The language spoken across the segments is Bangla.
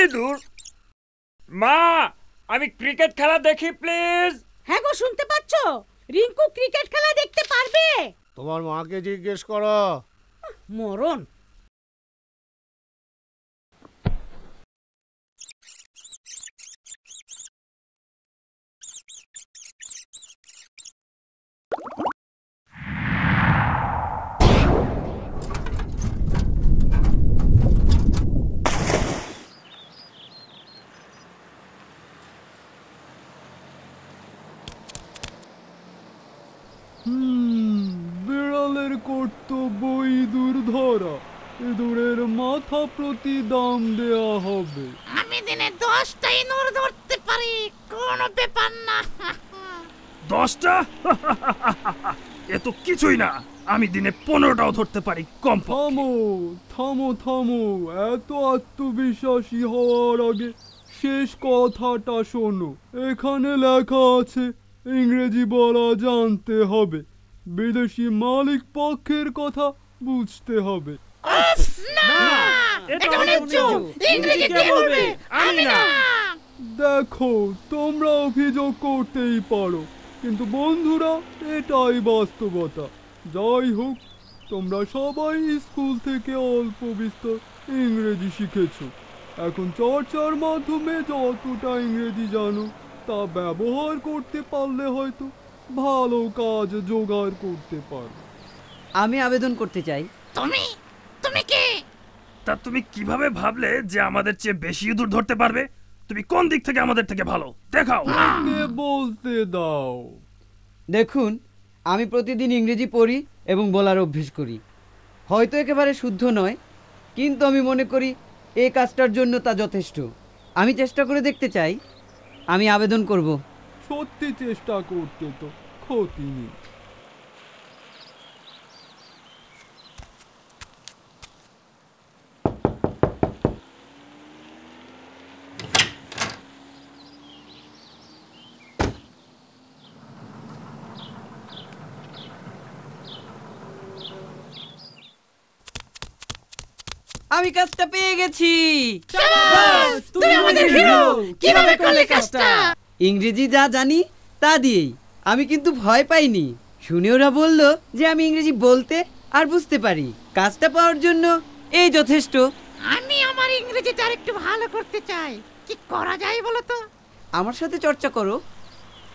ইঁদুর মা আমি ক্রিকেট খেলা দেখি প্লিজ হ্যাঁ গো শুনতে পাচ্ছ রিঙ্কু ক্রিকেট খেলা দেখতে পারবে তোমার মাকে জিজ্ঞেস করো মরণ হুম বিড়ালের কর্তব্য ইঁদুর ধরা ইঁদুরের মাথা প্রতি দাম দেওয়া হবে আমি দিনে দশটা ইঁদুর ধরতে পারি কোনো ব্যাপার না দশটা এ তো কিছুই না আমি দিনে পনেরোটাও ধরতে পারি কম থামো থামো থামো এত আত্মবিশ্বাসী হওয়ার আগে শেষ কথাটা শোনো এখানে লেখা আছে ইংরেজি বলা জানতে হবে বিদেশি মালিক পক্ষের কথা বুঝতে হবে দেখো তোমরা অভিযোগ করতেই পারো কিন্তু বন্ধুরা এটাই বাস্তবতা যাই হোক তোমরা সবাই স্কুল থেকে অল্প বিস্তর ইংরেজি শিখেছো এখন চর্চার মাধ্যমে যতটা ইংরেজি জানো তা ব্যবহার করতে পারলে হয়তো ভালো কাজ জোগাড় করতে পারো আমি আবেদন করতে চাই তুমি তুমি কে তা তুমি কিভাবে ভাবলে যে আমাদের চেয়ে বেশি ইঁদুর ধরতে পারবে তুমি কোন দিক থেকে আমাদের থেকে ভালো দেখাও আমাকে বলতে দাও দেখুন আমি প্রতিদিন ইংরেজি পড়ি এবং বলার অভ্যেস করি হয়তো একেবারে শুদ্ধ নয় কিন্তু আমি মনে করি এই কাজটার জন্য তা যথেষ্ট আমি চেষ্টা করে দেখতে চাই আমি আবেদন করব সত্যি চেষ্টা করতে তো ক্ষতি নেই আমি কাজটা পেয়ে গেছি আমাদের হিরো কিভাবে করলে কাজটা ইংরেজি যা জানি তা দিয়েই আমি কিন্তু ভয় পাইনি শুনে ওরা বললো যে আমি ইংরেজি বলতে আর বুঝতে পারি কাজটা পাওয়ার জন্য এই যথেষ্ট আমি আমার ইংরেজিটা আরেকটু ভালো করতে চাই কি করা যায় বলো তো আমার সাথে চর্চা করো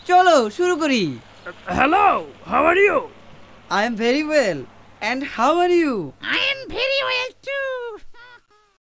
চলো শুরু করি hello how are you I am very well and how are you I am very well two